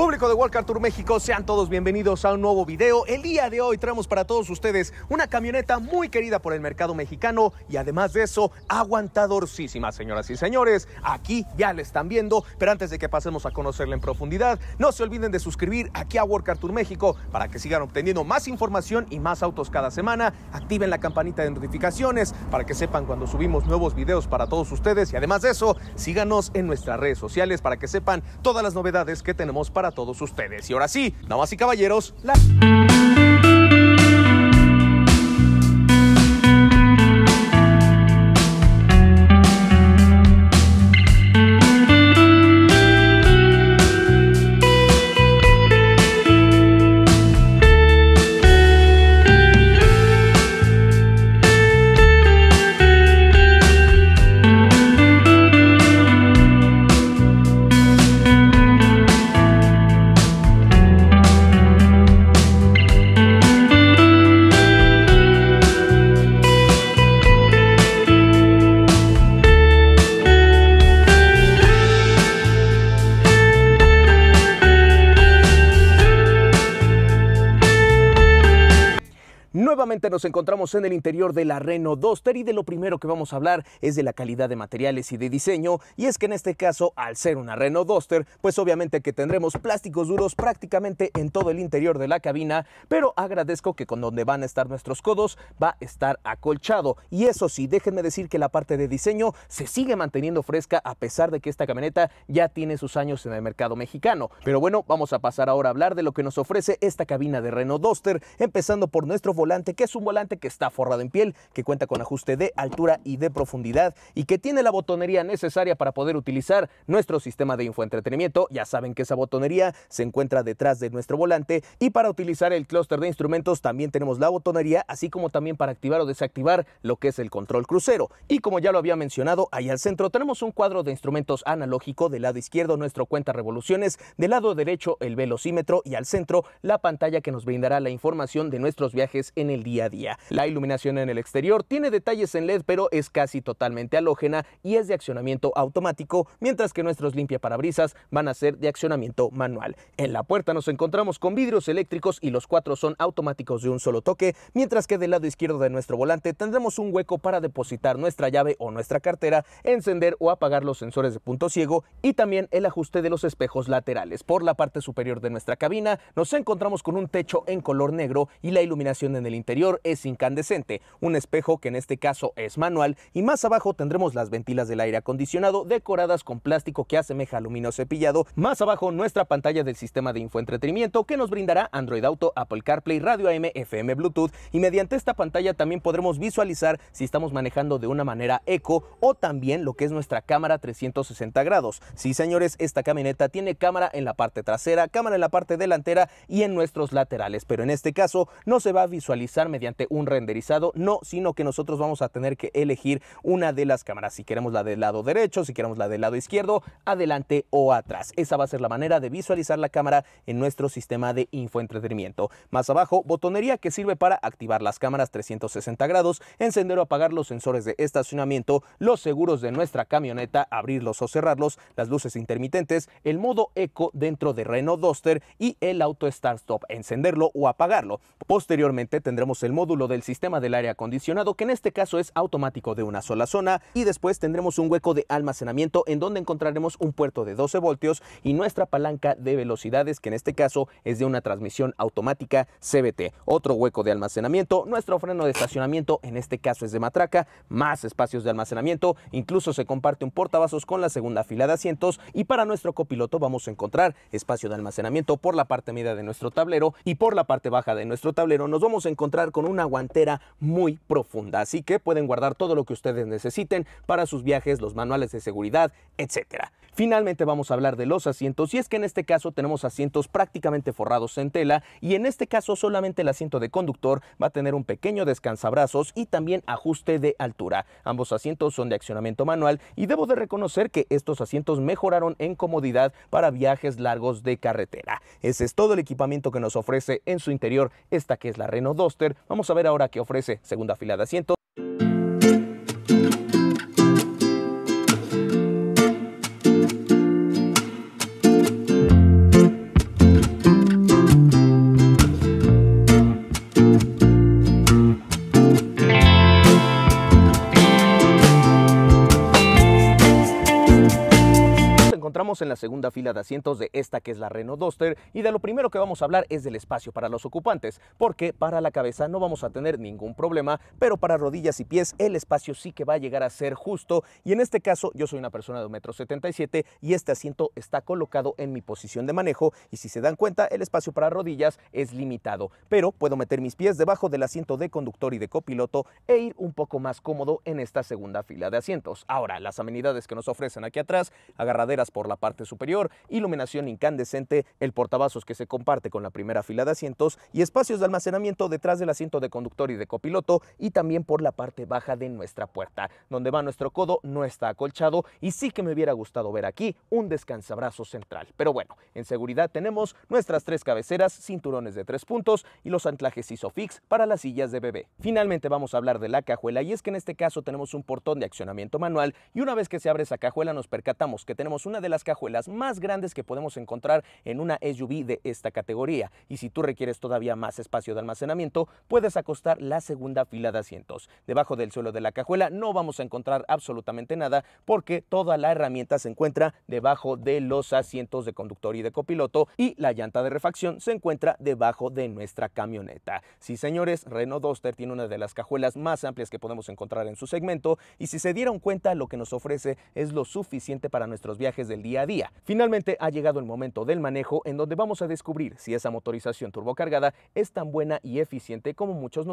Público de Walker Tour México, sean todos bienvenidos a un nuevo video. El día de hoy traemos para todos ustedes una camioneta muy querida por el mercado mexicano y además de eso, aguantadorísima, señoras y señores. Aquí ya la están viendo, pero antes de que pasemos a conocerla en profundidad, no se olviden de suscribir aquí a Walker Tour México para que sigan obteniendo más información y más autos cada semana. Activen la campanita de notificaciones para que sepan cuando subimos nuevos videos para todos ustedes y además de eso, síganos en nuestras redes sociales para que sepan todas las novedades que tenemos para todos ustedes. Y ahora sí, damas y caballeros, la... nos encontramos en el interior de la Renault Duster y de lo primero que vamos a hablar es de la calidad de materiales y de diseño y es que en este caso al ser una Renault Duster pues obviamente que tendremos plásticos duros prácticamente en todo el interior de la cabina pero agradezco que con donde van a estar nuestros codos va a estar acolchado y eso sí déjenme decir que la parte de diseño se sigue manteniendo fresca a pesar de que esta camioneta ya tiene sus años en el mercado mexicano pero bueno vamos a pasar ahora a hablar de lo que nos ofrece esta cabina de Renault Duster empezando por nuestro volante que es un volante que está forrado en piel, que cuenta con ajuste de altura y de profundidad y que tiene la botonería necesaria para poder utilizar nuestro sistema de infoentretenimiento. Ya saben que esa botonería se encuentra detrás de nuestro volante y para utilizar el clúster de instrumentos también tenemos la botonería, así como también para activar o desactivar lo que es el control crucero. Y como ya lo había mencionado, ahí al centro tenemos un cuadro de instrumentos analógico, del lado izquierdo nuestro cuenta revoluciones, del lado derecho el velocímetro y al centro la pantalla que nos brindará la información de nuestros viajes en el día a día. La iluminación en el exterior tiene detalles en LED pero es casi totalmente halógena y es de accionamiento automático, mientras que nuestros limpiaparabrisas van a ser de accionamiento manual. En la puerta nos encontramos con vidrios eléctricos y los cuatro son automáticos de un solo toque, mientras que del lado izquierdo de nuestro volante tendremos un hueco para depositar nuestra llave o nuestra cartera, encender o apagar los sensores de punto ciego y también el ajuste de los espejos laterales. Por la parte superior de nuestra cabina nos encontramos con un techo en color negro y la iluminación en el interior es incandescente, un espejo que en este caso es manual y más abajo tendremos las ventilas del aire acondicionado decoradas con plástico que asemeja aluminio cepillado, más abajo nuestra pantalla del sistema de infoentretenimiento que nos brindará Android Auto, Apple CarPlay, Radio AM, FM, Bluetooth y mediante esta pantalla también podremos visualizar si estamos manejando de una manera eco o también lo que es nuestra cámara 360 grados. Sí señores, esta camioneta tiene cámara en la parte trasera, cámara en la parte delantera y en nuestros laterales, pero en este caso no se va a visualizar mediante un renderizado, no, sino que nosotros vamos a tener que elegir una de las cámaras, si queremos la del lado derecho, si queremos la del lado izquierdo, adelante o atrás. Esa va a ser la manera de visualizar la cámara en nuestro sistema de infoentretenimiento. Más abajo, botonería que sirve para activar las cámaras 360 grados, encender o apagar los sensores de estacionamiento, los seguros de nuestra camioneta, abrirlos o cerrarlos, las luces intermitentes, el modo eco dentro de Renault Duster y el auto Start Stop, encenderlo o apagarlo. Posteriormente tendremos el módulo del sistema del aire acondicionado, que en este caso es automático de una sola zona, y después tendremos un hueco de almacenamiento en donde encontraremos un puerto de 12 voltios y nuestra palanca de velocidades, que en este caso es de una transmisión automática CBT. Otro hueco de almacenamiento, nuestro freno de estacionamiento, en este caso es de matraca, más espacios de almacenamiento, incluso se comparte un portavasos con la segunda fila de asientos y para nuestro copiloto vamos a encontrar espacio de almacenamiento por la parte media de nuestro tablero y por la parte baja de nuestro tablero nos vamos a encontrar con una guantera muy profunda, así que pueden guardar todo lo que ustedes necesiten para sus viajes, los manuales de seguridad, etc. Finalmente vamos a hablar de los asientos y es que en este caso tenemos asientos prácticamente forrados en tela y en este caso solamente el asiento de conductor va a tener un pequeño descansabrazos y también ajuste de altura. Ambos asientos son de accionamiento manual y debo de reconocer que estos asientos mejoraron en comodidad para viajes largos de carretera. Ese es todo el equipamiento que nos ofrece en su interior esta que es la Renault Duster Vamos a ver ahora qué ofrece segunda fila de asientos. en la segunda fila de asientos de esta que es la Renault Duster y de lo primero que vamos a hablar es del espacio para los ocupantes, porque para la cabeza no vamos a tener ningún problema, pero para rodillas y pies el espacio sí que va a llegar a ser justo y en este caso yo soy una persona de 1,77 m y este asiento está colocado en mi posición de manejo y si se dan cuenta el espacio para rodillas es limitado, pero puedo meter mis pies debajo del asiento de conductor y de copiloto e ir un poco más cómodo en esta segunda fila de asientos. Ahora, las amenidades que nos ofrecen aquí atrás, agarraderas por la parte superior, iluminación incandescente, el portavasos que se comparte con la primera fila de asientos y espacios de almacenamiento detrás del asiento de conductor y de copiloto y también por la parte baja de nuestra puerta. Donde va nuestro codo no está acolchado y sí que me hubiera gustado ver aquí un descansabrazo central. Pero bueno, en seguridad tenemos nuestras tres cabeceras, cinturones de tres puntos y los anclajes ISOFIX para las sillas de bebé. Finalmente vamos a hablar de la cajuela y es que en este caso tenemos un portón de accionamiento manual y una vez que se abre esa cajuela nos percatamos que tenemos una de las cajuelas más grandes que podemos encontrar en una SUV de esta categoría. Y si tú requieres todavía más espacio de almacenamiento, puedes acostar la segunda fila de asientos. Debajo del suelo de la cajuela no vamos a encontrar absolutamente nada porque toda la herramienta se encuentra debajo de los asientos de conductor y de copiloto y la llanta de refacción se encuentra debajo de nuestra camioneta. Sí, señores, Renault Duster tiene una de las cajuelas más amplias que podemos encontrar en su segmento y si se dieron cuenta lo que nos ofrece es lo suficiente para nuestros viajes del día a día. Finalmente ha llegado el momento del manejo en donde vamos a descubrir si esa motorización turbocargada es tan buena y eficiente como muchos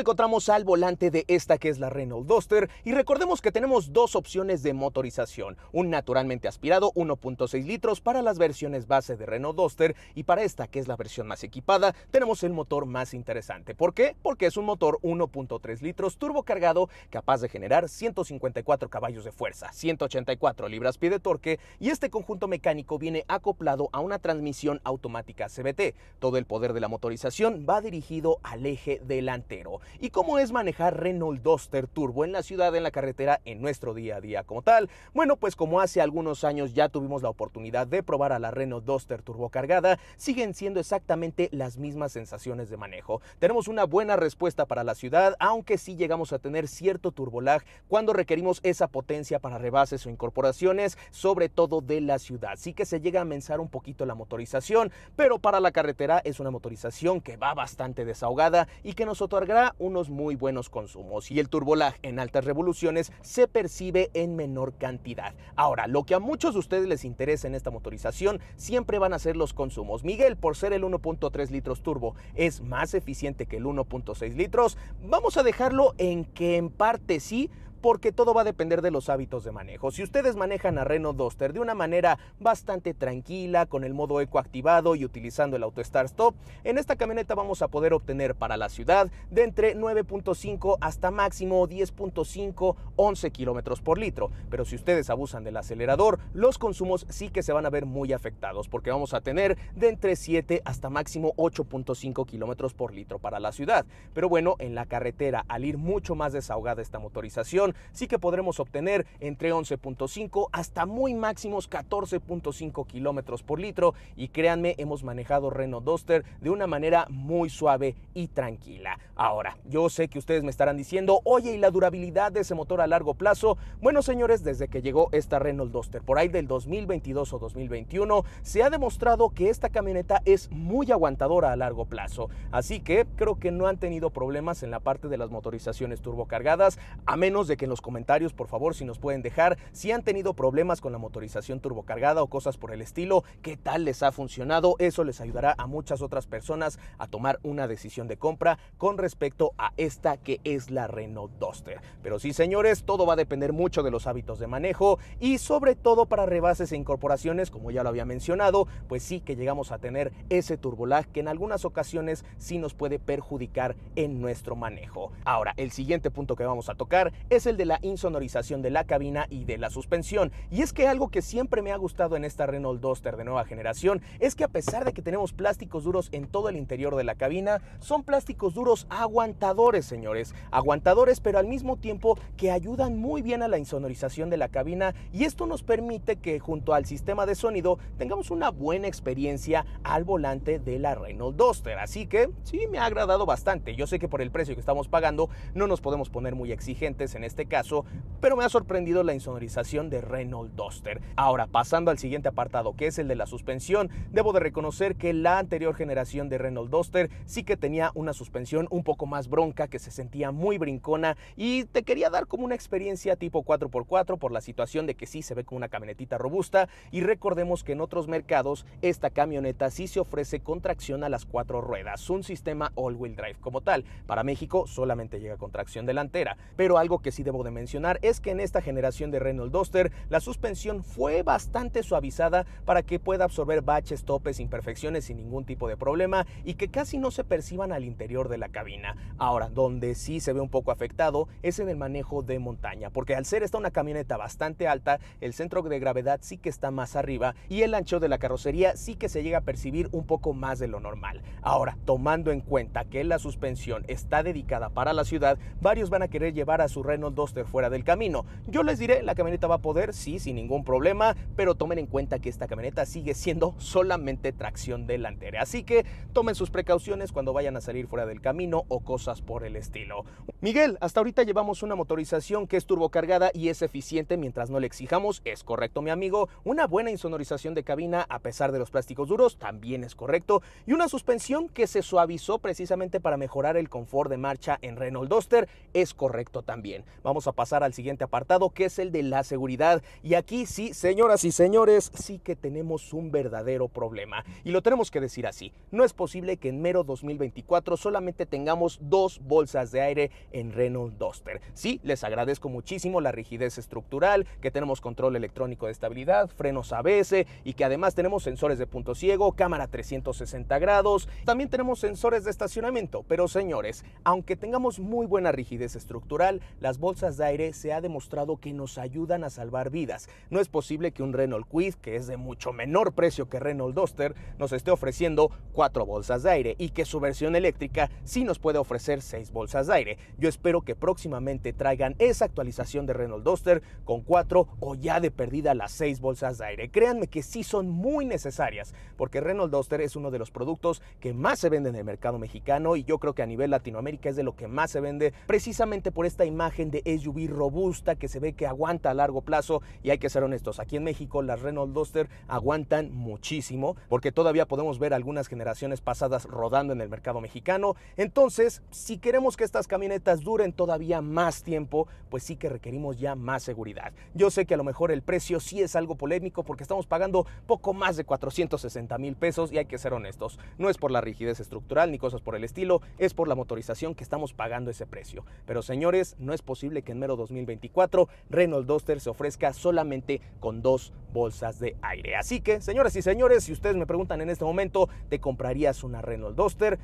encontramos al volante de esta que es la Renault Duster y recordemos que tenemos dos opciones de motorización, un naturalmente aspirado 1.6 litros para las versiones base de Renault Duster y para esta que es la versión más equipada tenemos el motor más interesante. ¿Por qué? Porque es un motor 1.3 litros turbocargado capaz de generar 154 caballos de fuerza, 184 libras-pie de torque y este conjunto mecánico viene acoplado a una transmisión automática CVT. Todo el poder de la motorización va dirigido al eje delantero y cómo es manejar Renault Duster Turbo en la ciudad, en la carretera, en nuestro día a día como tal. Bueno, pues como hace algunos años ya tuvimos la oportunidad de probar a la Renault Duster Turbo cargada, siguen siendo exactamente las mismas sensaciones de manejo. Tenemos una buena respuesta para la ciudad, aunque sí llegamos a tener cierto turbolag cuando requerimos esa potencia para rebases o incorporaciones, sobre todo de la ciudad. Sí que se llega a mensar un poquito la motorización, pero para la carretera es una motorización que va bastante desahogada y que nos otorgará unos muy buenos consumos y el turbolag en altas revoluciones se percibe en menor cantidad. Ahora, lo que a muchos de ustedes les interesa en esta motorización siempre van a ser los consumos. Miguel, por ser el 1.3 litros turbo, es más eficiente que el 1.6 litros. Vamos a dejarlo en que en parte sí, porque todo va a depender de los hábitos de manejo. Si ustedes manejan a Renault Duster de una manera bastante tranquila, con el modo eco activado y utilizando el auto Start Stop, en esta camioneta vamos a poder obtener para la ciudad de entre 9.5 hasta máximo 10.5, 11 kilómetros por litro. Pero si ustedes abusan del acelerador, los consumos sí que se van a ver muy afectados, porque vamos a tener de entre 7 hasta máximo 8.5 kilómetros por litro para la ciudad. Pero bueno, en la carretera, al ir mucho más desahogada esta motorización, sí que podremos obtener entre 11.5 hasta muy máximos 14.5 kilómetros por litro. Y créanme, hemos manejado Renault Duster de una manera muy suave y tranquila. Ahora, yo sé que ustedes me estarán diciendo, oye, ¿y la durabilidad de ese motor a largo plazo? Bueno, señores, desde que llegó esta Renault Duster, por ahí del 2022 o 2021, se ha demostrado que esta camioneta es muy aguantadora a largo plazo. Así que creo que no han tenido problemas en la parte de las motorizaciones turbocargadas, a menos de que en los comentarios, por favor, si nos pueden dejar, si han tenido problemas con la motorización turbocargada o cosas por el estilo, qué tal les ha funcionado. Eso les ayudará a muchas otras personas a tomar una decisión de compra con respecto a esta que es la Renault Duster. Pero sí, señores, todo va a depender mucho de los hábitos de manejo y sobre todo para rebases e incorporaciones, como ya lo había mencionado, pues sí que llegamos a tener ese turbolag que en algunas ocasiones sí nos puede perjudicar en nuestro manejo. Ahora, el siguiente punto que vamos a tocar es el de la insonorización de la cabina y de la suspensión. Y es que algo que siempre me ha gustado en esta Renault Duster de nueva generación es que a pesar de que tenemos plásticos duros en todo el interior de la cabina, son plásticos duros aguantadores, señores. Aguantadores, pero al mismo tiempo que ayudan muy bien a la insonorización de la cabina y esto nos permite que junto al sistema de sonido tengamos una buena experiencia al volante de la Renault Duster. Así que sí, me ha agradado bastante. Yo sé que por el precio que estamos pagando no nos podemos poner muy exigentes en este este caso, pero me ha sorprendido la insonorización de Renault Duster. Ahora, pasando al siguiente apartado, que es el de la suspensión, debo de reconocer que la anterior generación de Renault Duster sí que tenía una suspensión un poco más bronca, que se sentía muy brincona y te quería dar como una experiencia tipo 4x4 por la situación de que sí se ve con una camionetita robusta y recordemos que en otros mercados esta camioneta sí se ofrece con tracción a las cuatro ruedas, un sistema all-wheel drive como tal. Para México solamente llega con tracción delantera, pero algo que sí debo de mencionar es que en esta generación de Renault Duster la suspensión fue bastante suavizada para que pueda absorber baches, topes, imperfecciones sin ningún tipo de problema y que casi no se perciban al interior de la cabina. Ahora, donde sí se ve un poco afectado es en el manejo de montaña, porque al ser esta una camioneta bastante alta, el centro de gravedad sí que está más arriba y el ancho de la carrocería sí que se llega a percibir un poco más de lo normal. Ahora, tomando en cuenta que la suspensión está dedicada para la ciudad, varios van a querer llevar a su Renault Duster fuera del camino. Yo les diré, la camioneta va a poder, sí, sin ningún problema, pero tomen en cuenta que esta camioneta sigue siendo solamente tracción delantera. Así que tomen sus precauciones cuando vayan a salir fuera del camino o cosas por el estilo. Miguel, hasta ahorita llevamos una motorización que es turbocargada y es eficiente mientras no le exijamos, es correcto mi amigo. Una buena insonorización de cabina a pesar de los plásticos duros también es correcto. Y una suspensión que se suavizó precisamente para mejorar el confort de marcha en Renault Duster es correcto también. Vamos a pasar al siguiente apartado, que es el de la seguridad. Y aquí sí, señoras y señores, sí que tenemos un verdadero problema. Y lo tenemos que decir así. No es posible que en mero 2024 solamente tengamos dos bolsas de aire en Renault Duster. Sí, les agradezco muchísimo la rigidez estructural, que tenemos control electrónico de estabilidad, frenos ABS y que además tenemos sensores de punto ciego, cámara 360 grados. También tenemos sensores de estacionamiento. Pero señores, aunque tengamos muy buena rigidez estructural, las bolsas bolsas de aire se ha demostrado que nos ayudan a salvar vidas. No es posible que un Renault Quid, que es de mucho menor precio que Renault Duster, nos esté ofreciendo cuatro bolsas de aire y que su versión eléctrica sí nos puede ofrecer seis bolsas de aire. Yo espero que próximamente traigan esa actualización de Renault Duster con cuatro o ya de perdida las seis bolsas de aire. Créanme que sí son muy necesarias porque Renault Duster es uno de los productos que más se vende en el mercado mexicano y yo creo que a nivel Latinoamérica es de lo que más se vende precisamente por esta imagen de SUV robusta que se ve que aguanta a largo plazo y hay que ser honestos, aquí en México las Renault Duster aguantan muchísimo porque todavía podemos ver algunas generaciones pasadas rodando en el mercado mexicano. Entonces, si queremos que estas camionetas duren todavía más tiempo, pues sí que requerimos ya más seguridad. Yo sé que a lo mejor el precio sí es algo polémico porque estamos pagando poco más de 460 mil pesos y hay que ser honestos, no es por la rigidez estructural ni cosas por el estilo, es por la motorización que estamos pagando ese precio. Pero señores, no es posible que en mero 2024 Renault Duster se ofrezca solamente con dos bolsas de aire. Así que, señoras y señores, si ustedes me preguntan en este momento, ¿te comprarías una Renault Duster?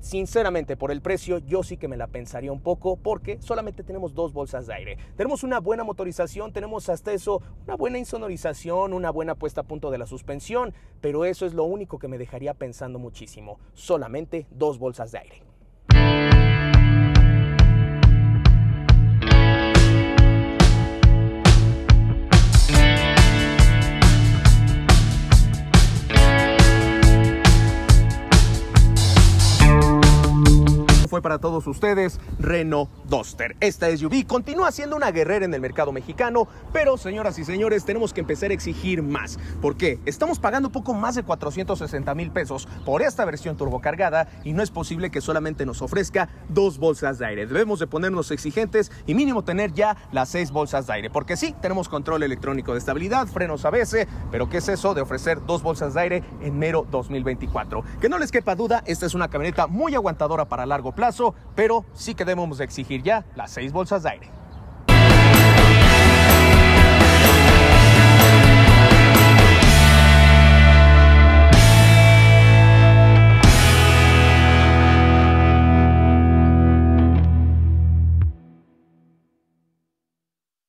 Sinceramente, por el precio, yo sí que me la pensaría un poco porque solamente tenemos dos bolsas de aire. Tenemos una buena motorización, tenemos hasta eso una buena insonorización, una buena puesta a punto de la suspensión, pero eso es lo único que me dejaría pensando muchísimo. Solamente dos bolsas de aire. para todos ustedes Renault Duster. Esta SUV continúa siendo una guerrera en el mercado mexicano, pero señoras y señores, tenemos que empezar a exigir más. ¿Por qué? Estamos pagando poco más de 460 mil pesos por esta versión turbocargada y no es posible que solamente nos ofrezca dos bolsas de aire. Debemos de ponernos exigentes y mínimo tener ya las seis bolsas de aire, porque sí, tenemos control electrónico de estabilidad, frenos ABS, pero ¿qué es eso de ofrecer dos bolsas de aire en mero 2024? Que no les quepa duda, esta es una camioneta muy aguantadora para largo plazo pero sí que debemos exigir ya las seis bolsas de aire.